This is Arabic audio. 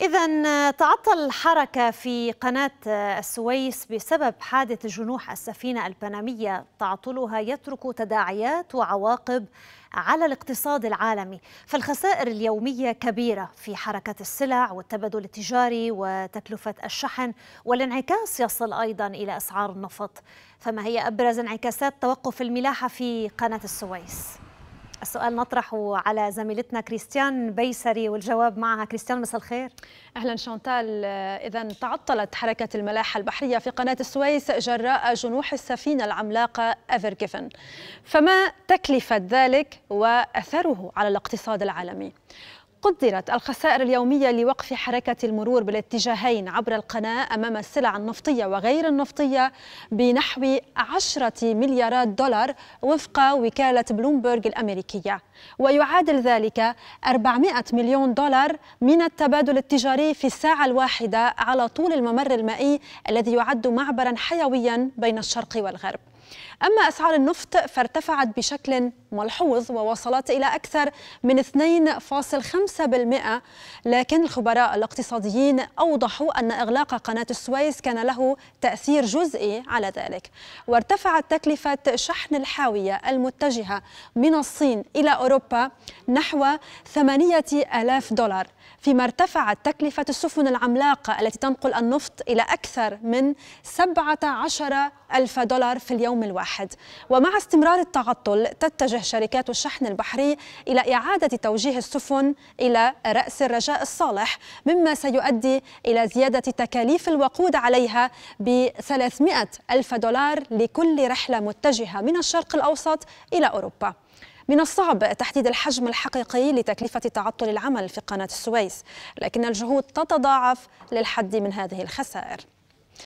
إذا آه، تعطل الحركة في قناة آه، السويس بسبب حادث جنوح السفينة البنمية تعطلها يترك تداعيات وعواقب على الاقتصاد العالمي فالخسائر اليومية كبيرة في حركة السلع والتبادل التجاري وتكلفة الشحن والانعكاس يصل أيضا إلى أسعار النفط فما هي أبرز انعكاسات توقف الملاحة في قناة السويس؟ السؤال نطرحه على زميلتنا كريستيان بيسري والجواب معها كريستيان مساء الخير اهلا شانتال اذا تعطلت حركه الملاحه البحريه في قناه السويس جراء جنوح السفينه العملاقه ايفر جيفن فما تكلفه ذلك واثره على الاقتصاد العالمي قدرت الخسائر اليومية لوقف حركة المرور بالاتجاهين عبر القناة أمام السلع النفطية وغير النفطية بنحو عشرة مليارات دولار وفق وكالة بلومبرج الأمريكية ويعادل ذلك 400 مليون دولار من التبادل التجاري في الساعة الواحدة على طول الممر المائي الذي يعد معبرا حيويا بين الشرق والغرب أما أسعار النفط فارتفعت بشكل ملحوظ ووصلت إلى أكثر من 2.5% لكن الخبراء الاقتصاديين أوضحوا أن إغلاق قناة السويس كان له تأثير جزئي على ذلك وارتفعت تكلفة شحن الحاوية المتجهة من الصين إلى أوروبا نحو 8000 دولار فيما ارتفعت تكلفة السفن العملاقة التي تنقل النفط إلى أكثر من 17000 دولار في اليوم اليوم الواحد ومع استمرار التعطل تتجه شركات الشحن البحري إلى إعادة توجيه السفن إلى رأس الرجاء الصالح مما سيؤدي إلى زيادة تكاليف الوقود عليها ب 300 ألف دولار لكل رحلة متجهة من الشرق الأوسط إلى أوروبا من الصعب تحديد الحجم الحقيقي لتكلفة تعطل العمل في قناة السويس لكن الجهود تتضاعف للحد من هذه الخسائر